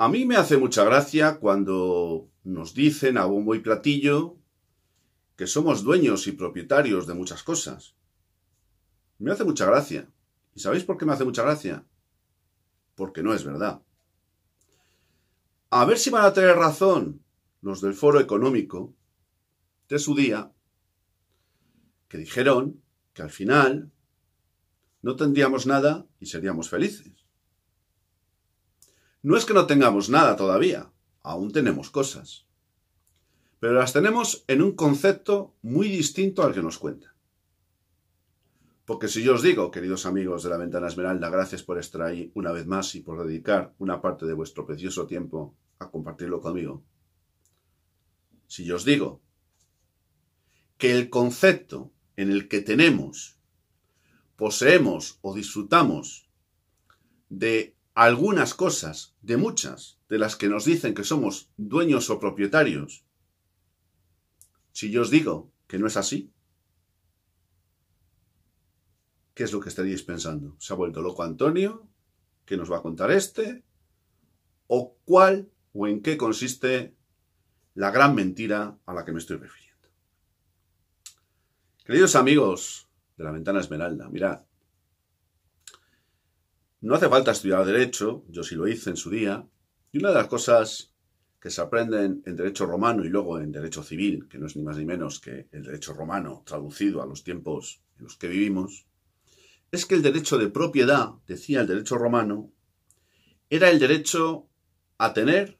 A mí me hace mucha gracia cuando nos dicen a bombo y platillo que somos dueños y propietarios de muchas cosas. Me hace mucha gracia. ¿Y sabéis por qué me hace mucha gracia? Porque no es verdad. A ver si van a tener razón los del foro económico de su día, que dijeron que al final no tendríamos nada y seríamos felices. No es que no tengamos nada todavía, aún tenemos cosas. Pero las tenemos en un concepto muy distinto al que nos cuenta. Porque si yo os digo, queridos amigos de la Ventana Esmeralda, gracias por estar ahí una vez más y por dedicar una parte de vuestro precioso tiempo a compartirlo conmigo. Si yo os digo que el concepto en el que tenemos, poseemos o disfrutamos de algunas cosas, de muchas, de las que nos dicen que somos dueños o propietarios, si yo os digo que no es así, ¿qué es lo que estaríais pensando? ¿Se ha vuelto loco Antonio? ¿Qué nos va a contar este? ¿O cuál o en qué consiste la gran mentira a la que me estoy refiriendo? Queridos amigos de la ventana esmeralda, mirad, no hace falta estudiar derecho, yo sí lo hice en su día, y una de las cosas que se aprenden en derecho romano y luego en derecho civil, que no es ni más ni menos que el derecho romano traducido a los tiempos en los que vivimos, es que el derecho de propiedad, decía el derecho romano, era el derecho a tener,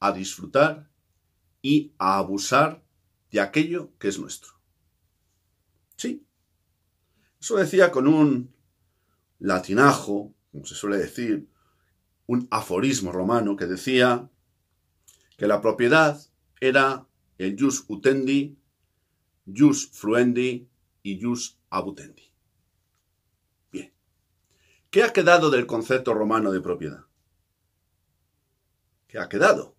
a disfrutar y a abusar de aquello que es nuestro. Sí. Eso decía con un latinajo, como se suele decir, un aforismo romano que decía que la propiedad era el jus utendi, jus fluendi y jus abutendi. Bien. ¿Qué ha quedado del concepto romano de propiedad? ¿Qué ha quedado?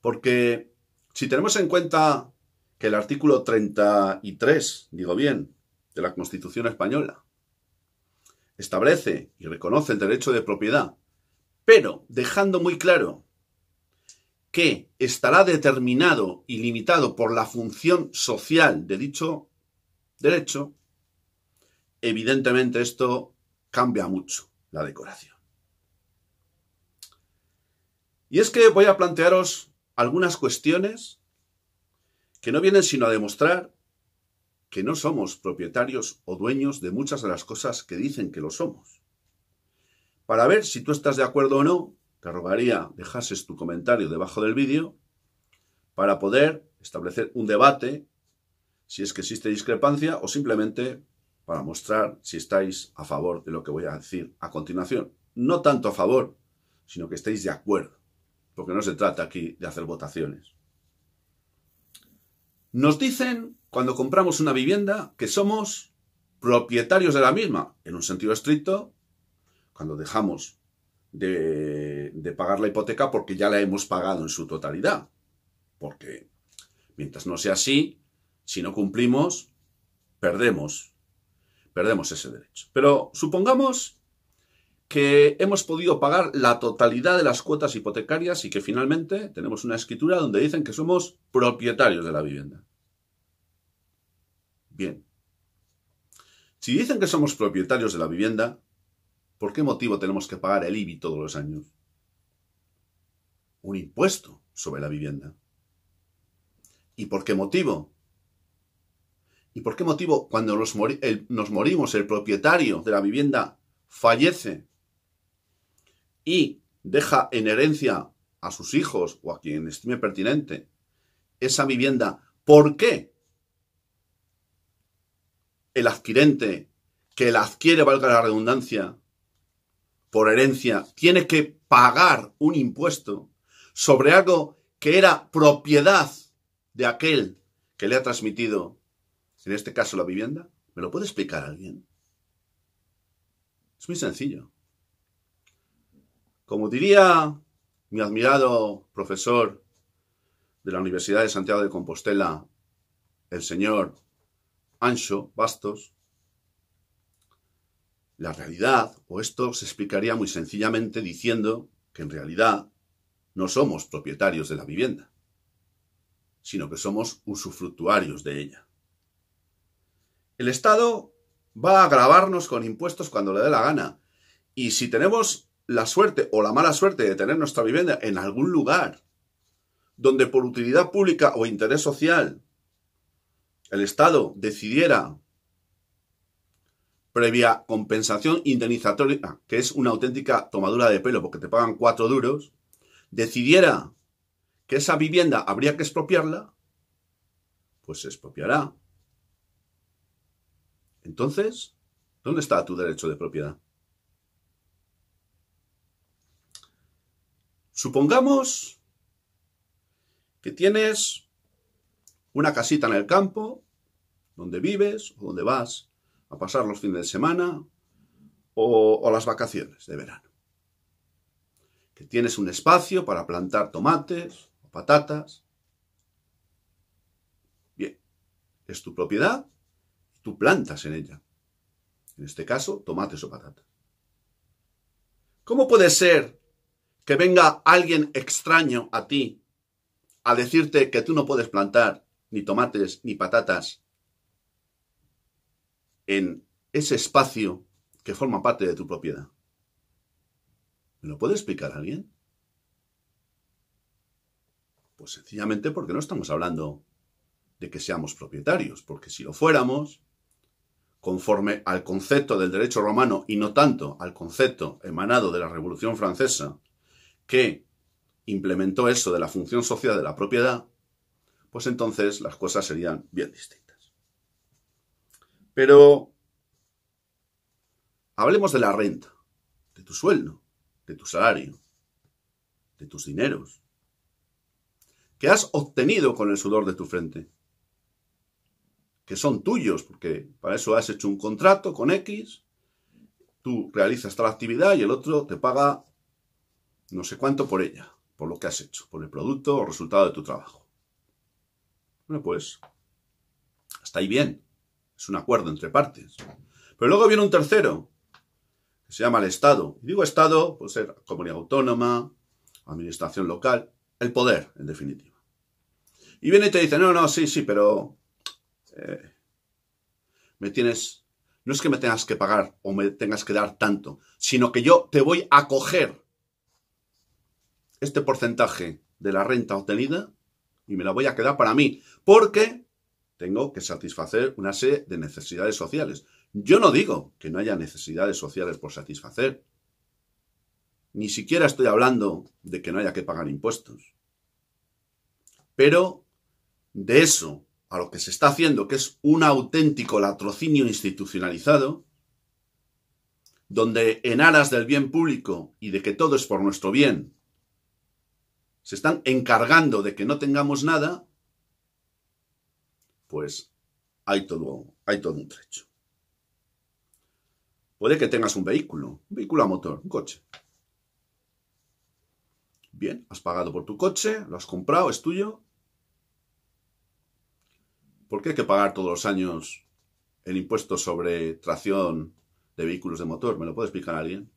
Porque si tenemos en cuenta que el artículo 33, digo bien, de la Constitución española, establece y reconoce el derecho de propiedad, pero dejando muy claro que estará determinado y limitado por la función social de dicho derecho, evidentemente esto cambia mucho la decoración. Y es que voy a plantearos algunas cuestiones que no vienen sino a demostrar que no somos propietarios o dueños de muchas de las cosas que dicen que lo somos. Para ver si tú estás de acuerdo o no, te rogaría dejases tu comentario debajo del vídeo para poder establecer un debate si es que existe discrepancia o simplemente para mostrar si estáis a favor de lo que voy a decir a continuación. No tanto a favor, sino que estéis de acuerdo, porque no se trata aquí de hacer votaciones. Nos dicen cuando compramos una vivienda que somos propietarios de la misma, en un sentido estricto, cuando dejamos de, de pagar la hipoteca porque ya la hemos pagado en su totalidad. Porque mientras no sea así, si no cumplimos, perdemos, perdemos ese derecho. Pero supongamos que hemos podido pagar la totalidad de las cuotas hipotecarias y que finalmente tenemos una escritura donde dicen que somos propietarios de la vivienda. Bien. Si dicen que somos propietarios de la vivienda, ¿por qué motivo tenemos que pagar el IBI todos los años? Un impuesto sobre la vivienda. ¿Y por qué motivo? ¿Y por qué motivo cuando nos, nos morimos el propietario de la vivienda fallece y deja en herencia a sus hijos o a quien estime pertinente esa vivienda? ¿Por qué el adquirente que la adquiere, valga la redundancia, por herencia, tiene que pagar un impuesto sobre algo que era propiedad de aquel que le ha transmitido, en este caso la vivienda? ¿Me lo puede explicar alguien? Es muy sencillo. Como diría mi admirado profesor de la Universidad de Santiago de Compostela, el señor ancho, vastos. La realidad, o esto se explicaría muy sencillamente diciendo que en realidad no somos propietarios de la vivienda, sino que somos usufructuarios de ella. El Estado va a agravarnos con impuestos cuando le dé la gana. Y si tenemos la suerte o la mala suerte de tener nuestra vivienda en algún lugar donde por utilidad pública o interés social el Estado decidiera, previa compensación indemnizatoria, ah, que es una auténtica tomadura de pelo porque te pagan cuatro duros, decidiera que esa vivienda habría que expropiarla, pues se expropiará. Entonces, ¿dónde está tu derecho de propiedad? Supongamos que tienes una casita en el campo, donde vives o donde vas a pasar los fines de semana o, las vacaciones de verano. Que tienes un espacio para plantar tomates o patatas. Bien, es tu propiedad, tú plantas en ella. En este caso, tomates o patatas. ¿Cómo puede ser que venga alguien extraño a ti a decirte que tú no puedes plantar ni tomates, ni patatas en ese espacio que forma parte de tu propiedad. ¿Me lo puede explicar alguien? Pues sencillamente porque no estamos hablando de que seamos propietarios, porque si lo fuéramos, conforme al concepto del derecho romano y no tanto al concepto emanado de la Revolución Francesa, que implementó eso de la función social de la propiedad, pues entonces las cosas serían bien distintas. Pero hablemos de la renta, de tu sueldo, de tu salario, de tus dineros, que has obtenido con el sudor de tu frente, que son tuyos, porque para eso has hecho un contrato con X, tú realizas tal actividad y el otro te paga no sé cuánto por ella, por lo que has hecho, por el producto o resultado de tu trabajo. Bueno, pues hasta ahí bien. Es un acuerdo entre partes. Pero luego viene un tercero, que se llama el Estado. Y digo Estado, puede ser comunidad autónoma, administración local, el poder, en definitiva. Y viene y te dice, no, no, sí, sí, pero eh, me tienes, no es que me tengas que pagar o me tengas que dar tanto, sino que yo te voy a coger este porcentaje de la renta obtenida y me la voy a quedar para mí, porque tengo que satisfacer una serie de necesidades sociales. Yo no digo que no haya necesidades sociales por satisfacer. Ni siquiera estoy hablando de que no haya que pagar impuestos. Pero de eso a lo que se está haciendo, que es un auténtico latrocinio institucionalizado, donde en aras del bien público y de que todo es por nuestro bien, se están encargando de que no tengamos nada, pues hay todo, hay todo un trecho. Puede que tengas un vehículo, un vehículo a motor, un coche. Bien, has pagado por tu coche, lo has comprado, es tuyo. ¿Por qué hay que pagar todos los años el impuesto sobre tracción de vehículos de motor? ¿Me lo puede explicar alguien?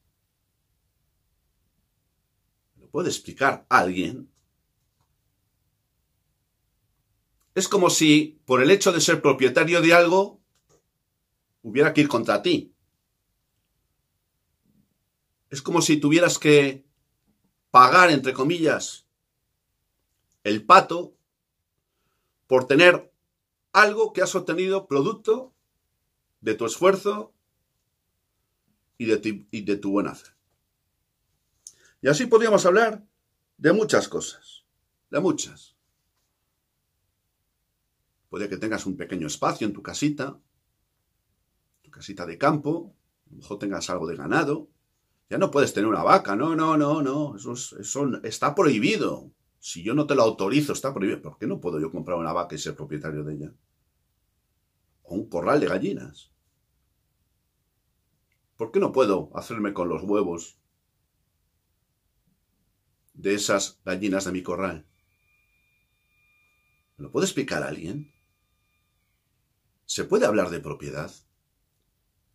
puede explicar a alguien, es como si por el hecho de ser propietario de algo hubiera que ir contra ti. Es como si tuvieras que pagar, entre comillas, el pato por tener algo que has obtenido producto de tu esfuerzo y de tu, y de tu buen hacer. Y así podríamos hablar de muchas cosas, de muchas. Puede que tengas un pequeño espacio en tu casita, tu casita de campo, a lo mejor tengas algo de ganado. Ya no puedes tener una vaca, no, no, no, no, eso, está prohibido. Si yo no te lo autorizo, está prohibido. ¿Por qué no puedo yo comprar una vaca y ser propietario de ella? O un corral de gallinas. ¿Por qué no puedo hacerme con los huevos de esas gallinas de mi corral. lo puede explicar alguien? ¿Se puede hablar de propiedad?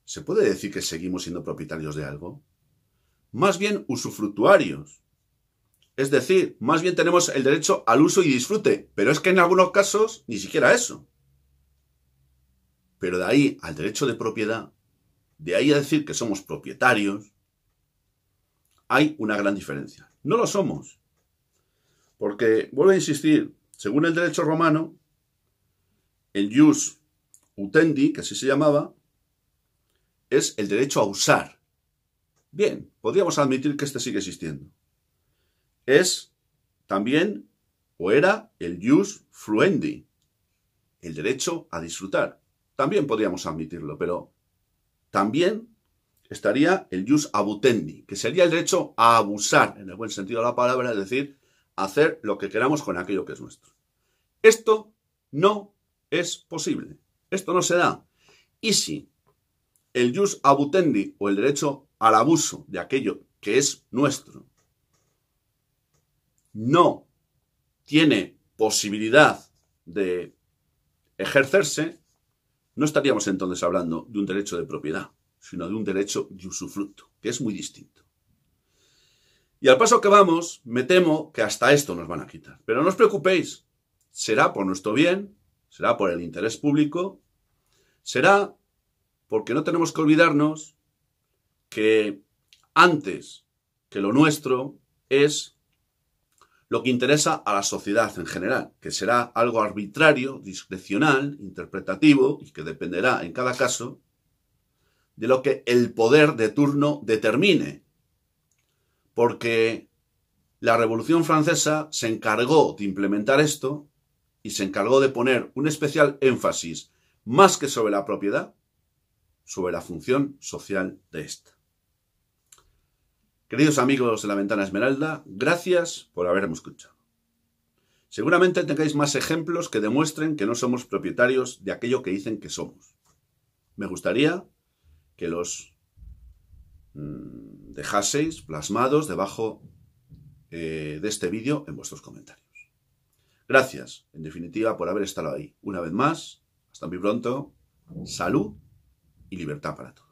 ¿Se puede decir que seguimos siendo propietarios de algo? Más bien usufructuarios. Es decir, más bien tenemos el derecho al uso y disfrute, pero es que en algunos casos ni siquiera eso. Pero de ahí al derecho de propiedad, de ahí a decir que somos propietarios, hay una gran diferencia. No lo somos. Porque, vuelvo a insistir, según el derecho romano, el jus utendi, que así se llamaba, es el derecho a usar. Bien, podríamos admitir que este sigue existiendo. Es también, o era, el jus fluendi, el derecho a disfrutar. También podríamos admitirlo, pero también estaría el jus abutendi, que sería el derecho a abusar, en el buen sentido de la palabra, es decir, hacer lo que queramos con aquello que es nuestro. Esto no es posible. Esto no se da. Y si el jus abutendi o el derecho al abuso de aquello que es nuestro no tiene posibilidad de ejercerse, no estaríamos entonces hablando de un derecho de propiedad sino de un derecho de usufructo, que es muy distinto. Y al paso que vamos, me temo que hasta esto nos van a quitar. Pero no os preocupéis, será por nuestro bien, será por el interés público, será porque no tenemos que olvidarnos que antes que lo nuestro es lo que interesa a la sociedad en general, que será algo arbitrario, discrecional, interpretativo y que dependerá en cada caso de lo que el poder de turno determine. Porque la Revolución Francesa se encargó de implementar esto y se encargó de poner un especial énfasis más que sobre la propiedad, sobre la función social de esta. Queridos amigos de la Ventana Esmeralda, gracias por haberme escuchado. Seguramente tengáis más ejemplos que demuestren que no somos propietarios de aquello que dicen que somos. Me gustaría que los mm, dejaseis plasmados debajo eh, de este vídeo en vuestros comentarios. Gracias, en definitiva, por haber estado ahí. Una vez más, hasta muy pronto, salud y libertad para todos.